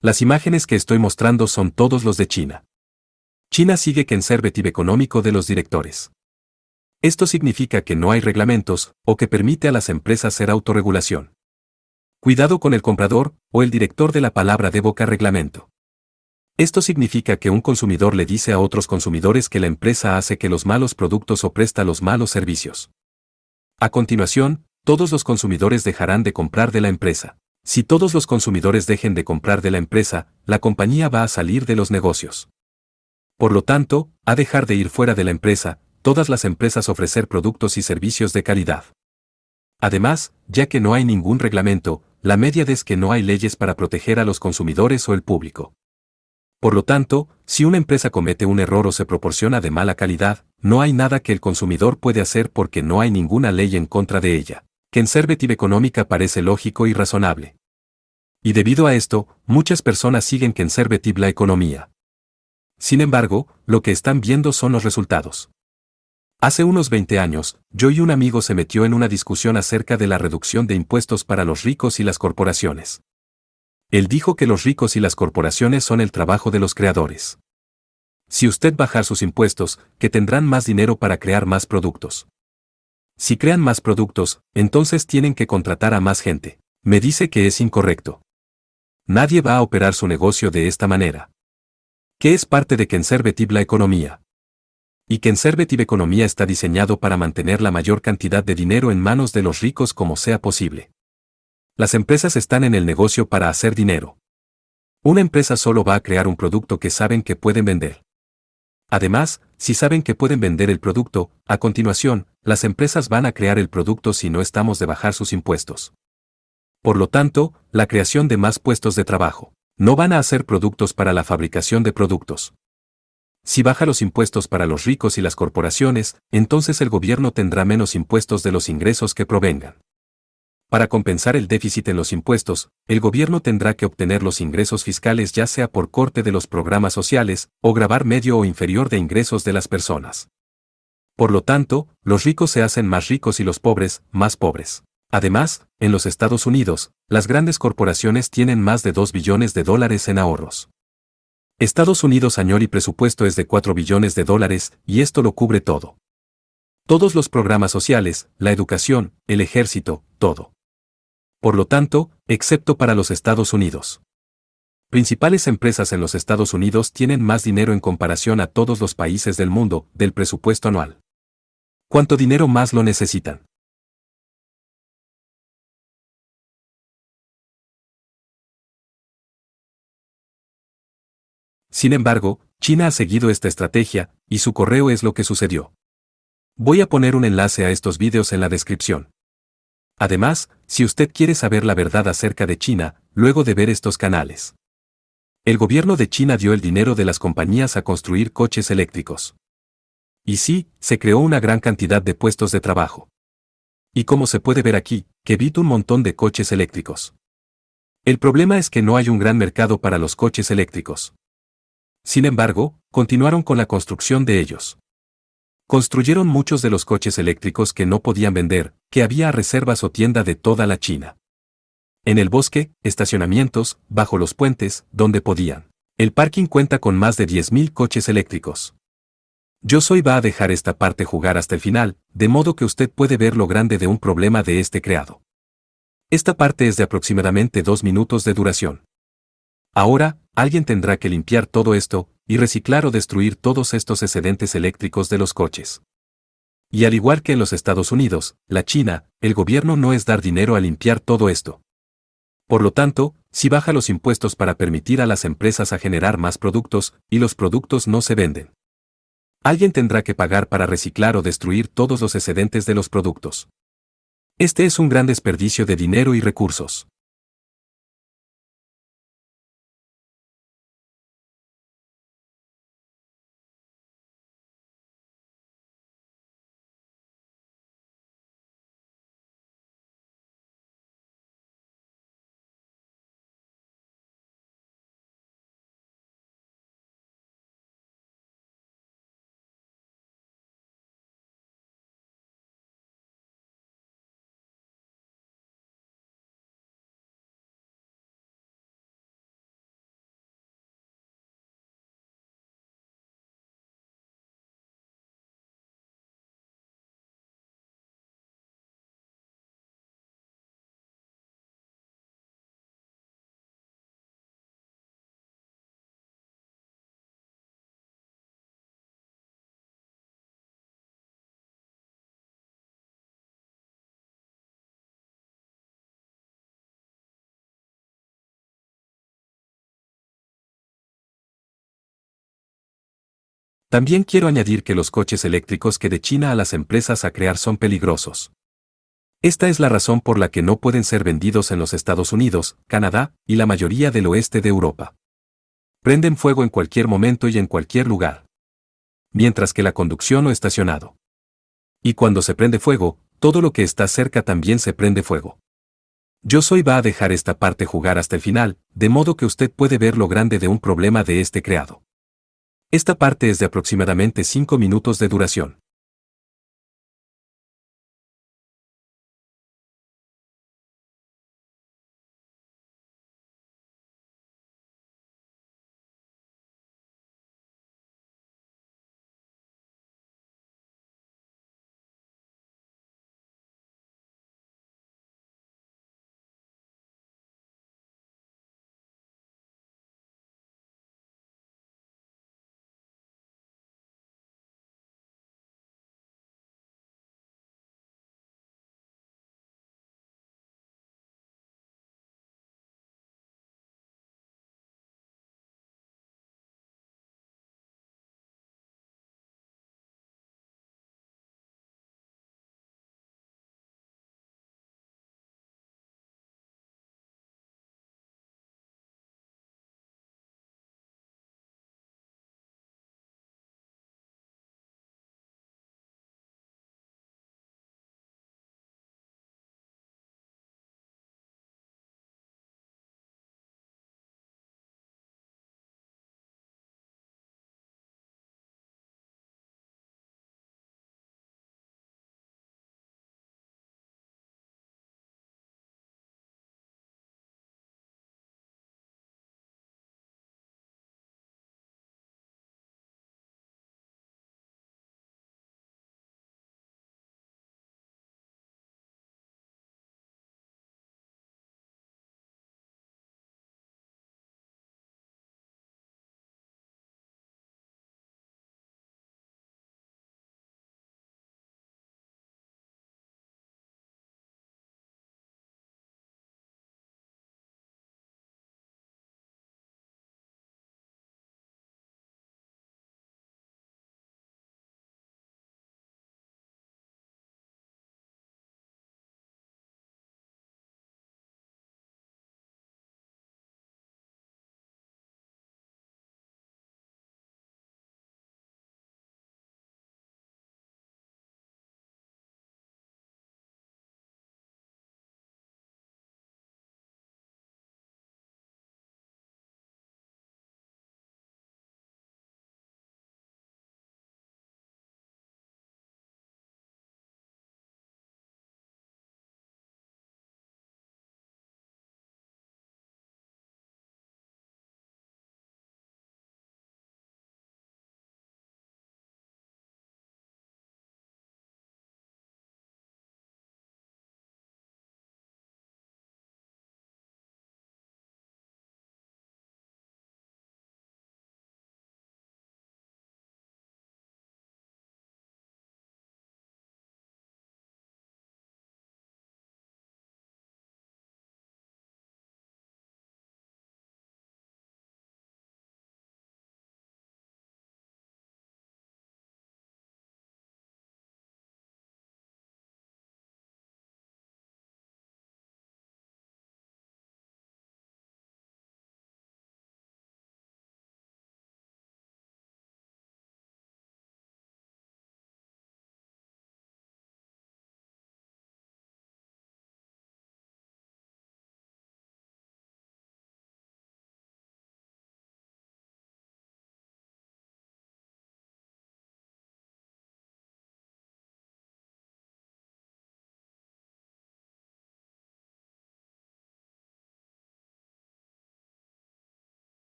Las imágenes que estoy mostrando son todos los de China. China sigue que en servetive económico de los directores. Esto significa que no hay reglamentos, o que permite a las empresas ser autorregulación. Cuidado con el comprador, o el director de la palabra de boca reglamento. Esto significa que un consumidor le dice a otros consumidores que la empresa hace que los malos productos o presta los malos servicios. A continuación, todos los consumidores dejarán de comprar de la empresa. Si todos los consumidores dejen de comprar de la empresa, la compañía va a salir de los negocios. Por lo tanto, a dejar de ir fuera de la empresa, todas las empresas ofrecer productos y servicios de calidad. Además, ya que no hay ningún reglamento, la media es que no hay leyes para proteger a los consumidores o el público. Por lo tanto, si una empresa comete un error o se proporciona de mala calidad, no hay nada que el consumidor puede hacer porque no hay ninguna ley en contra de ella. Que en servetive Económica parece lógico y razonable y debido a esto, muchas personas siguen que en la economía. Sin embargo, lo que están viendo son los resultados. Hace unos 20 años, yo y un amigo se metió en una discusión acerca de la reducción de impuestos para los ricos y las corporaciones. Él dijo que los ricos y las corporaciones son el trabajo de los creadores. Si usted bajar sus impuestos, que tendrán más dinero para crear más productos. Si crean más productos, entonces tienen que contratar a más gente. Me dice que es incorrecto. Nadie va a operar su negocio de esta manera. ¿Qué es parte de Conservative la economía. Y Conservative economía está diseñado para mantener la mayor cantidad de dinero en manos de los ricos como sea posible. Las empresas están en el negocio para hacer dinero. Una empresa solo va a crear un producto que saben que pueden vender. Además, si saben que pueden vender el producto, a continuación, las empresas van a crear el producto si no estamos de bajar sus impuestos. Por lo tanto, la creación de más puestos de trabajo. No van a hacer productos para la fabricación de productos. Si baja los impuestos para los ricos y las corporaciones, entonces el gobierno tendrá menos impuestos de los ingresos que provengan. Para compensar el déficit en los impuestos, el gobierno tendrá que obtener los ingresos fiscales ya sea por corte de los programas sociales o grabar medio o inferior de ingresos de las personas. Por lo tanto, los ricos se hacen más ricos y los pobres, más pobres. Además, en los Estados Unidos, las grandes corporaciones tienen más de 2 billones de dólares en ahorros. Estados Unidos añor y presupuesto es de 4 billones de dólares, y esto lo cubre todo. Todos los programas sociales, la educación, el ejército, todo. Por lo tanto, excepto para los Estados Unidos. Principales empresas en los Estados Unidos tienen más dinero en comparación a todos los países del mundo, del presupuesto anual. ¿Cuánto dinero más lo necesitan? Sin embargo, China ha seguido esta estrategia, y su correo es lo que sucedió. Voy a poner un enlace a estos vídeos en la descripción. Además, si usted quiere saber la verdad acerca de China, luego de ver estos canales. El gobierno de China dio el dinero de las compañías a construir coches eléctricos. Y sí, se creó una gran cantidad de puestos de trabajo. Y como se puede ver aquí, que evita un montón de coches eléctricos. El problema es que no hay un gran mercado para los coches eléctricos. Sin embargo, continuaron con la construcción de ellos. Construyeron muchos de los coches eléctricos que no podían vender, que había reservas o tienda de toda la China. En el bosque, estacionamientos, bajo los puentes, donde podían. El parking cuenta con más de 10.000 coches eléctricos. Yo soy va a dejar esta parte jugar hasta el final, de modo que usted puede ver lo grande de un problema de este creado. Esta parte es de aproximadamente dos minutos de duración. Ahora, alguien tendrá que limpiar todo esto, y reciclar o destruir todos estos excedentes eléctricos de los coches. Y al igual que en los Estados Unidos, la China, el gobierno no es dar dinero a limpiar todo esto. Por lo tanto, si baja los impuestos para permitir a las empresas a generar más productos, y los productos no se venden. Alguien tendrá que pagar para reciclar o destruir todos los excedentes de los productos. Este es un gran desperdicio de dinero y recursos. También quiero añadir que los coches eléctricos que de China a las empresas a crear son peligrosos. Esta es la razón por la que no pueden ser vendidos en los Estados Unidos, Canadá y la mayoría del oeste de Europa. Prenden fuego en cualquier momento y en cualquier lugar. Mientras que la conducción o estacionado. Y cuando se prende fuego, todo lo que está cerca también se prende fuego. Yo soy va a dejar esta parte jugar hasta el final, de modo que usted puede ver lo grande de un problema de este creado. Esta parte es de aproximadamente 5 minutos de duración.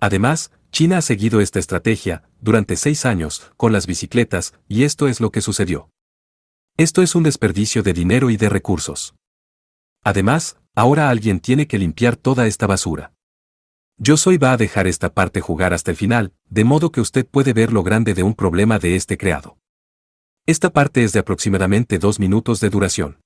Además, China ha seguido esta estrategia durante seis años con las bicicletas y esto es lo que sucedió. Esto es un desperdicio de dinero y de recursos. Además, ahora alguien tiene que limpiar toda esta basura. Yo soy va a dejar esta parte jugar hasta el final, de modo que usted puede ver lo grande de un problema de este creado. Esta parte es de aproximadamente dos minutos de duración.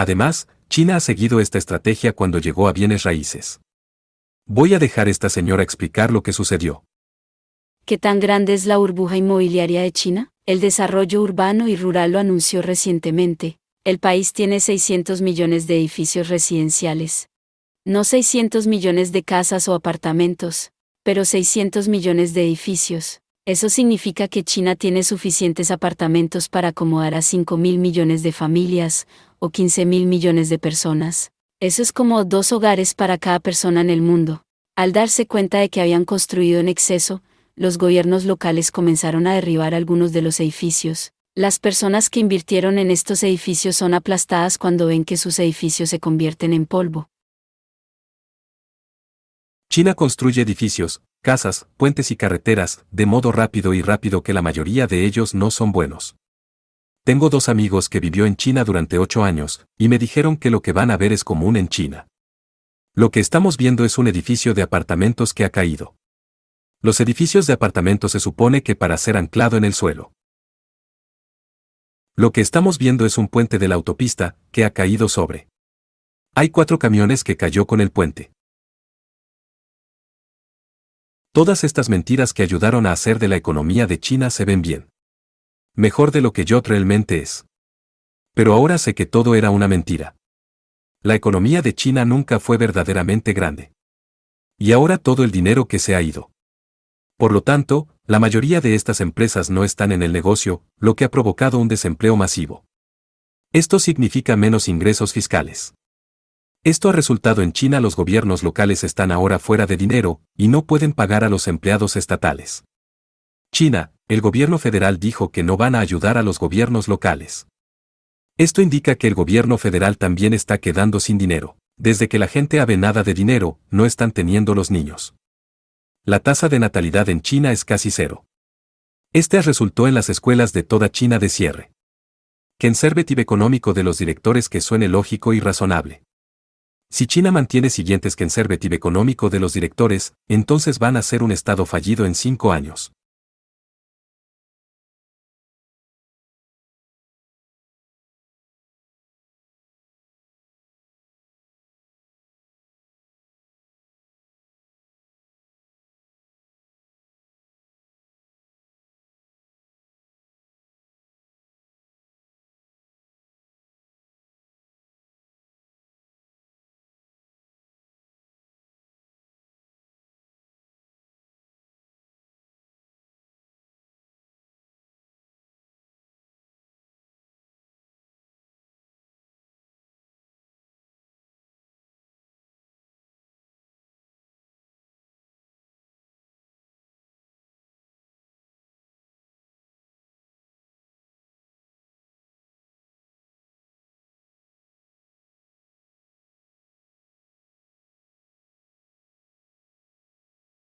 Además, China ha seguido esta estrategia cuando llegó a bienes raíces. Voy a dejar a esta señora explicar lo que sucedió. ¿Qué tan grande es la burbuja inmobiliaria de China? El desarrollo urbano y rural lo anunció recientemente. El país tiene 600 millones de edificios residenciales. No 600 millones de casas o apartamentos, pero 600 millones de edificios. Eso significa que China tiene suficientes apartamentos para acomodar a 5 mil millones de familias, o 15 mil millones de personas. Eso es como dos hogares para cada persona en el mundo. Al darse cuenta de que habían construido en exceso, los gobiernos locales comenzaron a derribar algunos de los edificios. Las personas que invirtieron en estos edificios son aplastadas cuando ven que sus edificios se convierten en polvo. China construye edificios, casas, puentes y carreteras, de modo rápido y rápido que la mayoría de ellos no son buenos. Tengo dos amigos que vivió en China durante ocho años, y me dijeron que lo que van a ver es común en China. Lo que estamos viendo es un edificio de apartamentos que ha caído. Los edificios de apartamentos se supone que para ser anclado en el suelo. Lo que estamos viendo es un puente de la autopista, que ha caído sobre. Hay cuatro camiones que cayó con el puente. Todas estas mentiras que ayudaron a hacer de la economía de China se ven bien mejor de lo que yo realmente es. Pero ahora sé que todo era una mentira. La economía de China nunca fue verdaderamente grande. Y ahora todo el dinero que se ha ido. Por lo tanto, la mayoría de estas empresas no están en el negocio, lo que ha provocado un desempleo masivo. Esto significa menos ingresos fiscales. Esto ha resultado en China los gobiernos locales están ahora fuera de dinero y no pueden pagar a los empleados estatales. China, el gobierno federal dijo que no van a ayudar a los gobiernos locales. Esto indica que el gobierno federal también está quedando sin dinero. Desde que la gente ave nada de dinero, no están teniendo los niños. La tasa de natalidad en China es casi cero. Este resultó en las escuelas de toda China de cierre. Kenservetive económico de los directores que suene lógico y razonable. Si China mantiene siguientes conservative económico de los directores, entonces van a ser un estado fallido en cinco años.